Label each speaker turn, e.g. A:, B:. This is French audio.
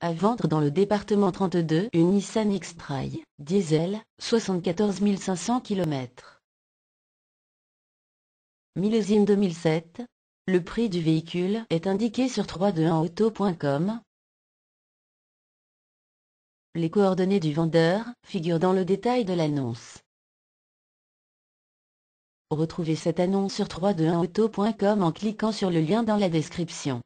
A: À vendre dans le département 32 une Nissan X-Trail, diesel, 74 500 km. Millésime 2007. Le prix du véhicule est indiqué sur 321auto.com.
B: Les coordonnées du vendeur figurent dans le détail de l'annonce. Retrouvez cette annonce sur 321auto.com en cliquant sur le lien dans la description.